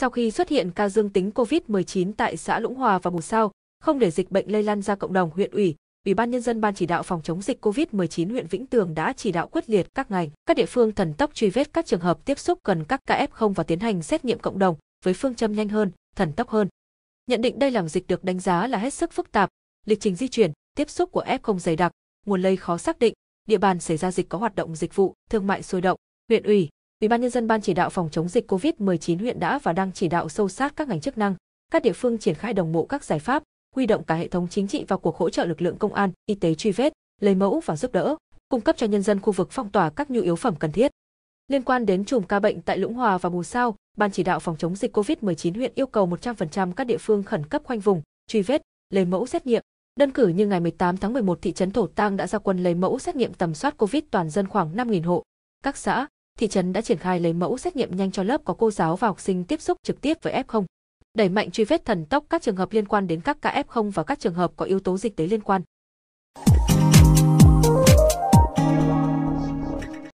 Sau khi xuất hiện ca dương tính COVID-19 tại xã Lũng Hòa và Mù Sao, không để dịch bệnh lây lan ra cộng đồng huyện ủy, Ủy ban nhân dân ban chỉ đạo phòng chống dịch COVID-19 huyện Vĩnh Tường đã chỉ đạo quyết liệt các ngành, các địa phương thần tốc truy vết các trường hợp tiếp xúc gần các ca F0 và tiến hành xét nghiệm cộng đồng với phương châm nhanh hơn, thần tốc hơn. Nhận định đây là dịch được đánh giá là hết sức phức tạp, lịch trình di chuyển, tiếp xúc của F0 dày đặc, nguồn lây khó xác định, địa bàn xảy ra dịch có hoạt động dịch vụ, thương mại sôi động. Huyện ủy, Ủy ban nhân dân ban chỉ đạo phòng chống dịch COVID-19 huyện đã và đang chỉ đạo sâu sát các ngành chức năng, các địa phương triển khai đồng bộ các giải pháp, huy động cả hệ thống chính trị vào cuộc hỗ trợ lực lượng công an, y tế truy vết, lấy mẫu và giúp đỡ, cung cấp cho nhân dân khu vực phong tỏa các nhu yếu phẩm cần thiết. Liên quan đến chùm ca bệnh tại Lũng Hòa và Mù Sao, Ban chỉ đạo phòng chống dịch COVID-19 huyện yêu cầu 100% các địa phương khẩn cấp khoanh vùng, truy vết, lấy mẫu xét nghiệm. Đơn cử như ngày 18 tháng 11 thị trấn Thổ Tang đã ra quân lấy mẫu xét nghiệm tầm soát COVID toàn dân khoảng 5.000 hộ. Các xã, thị trấn đã triển khai lấy mẫu xét nghiệm nhanh cho lớp có cô giáo và học sinh tiếp xúc trực tiếp với F0. Đẩy mạnh truy vết thần tốc các trường hợp liên quan đến các ca F0 và các trường hợp có yếu tố dịch tế liên quan.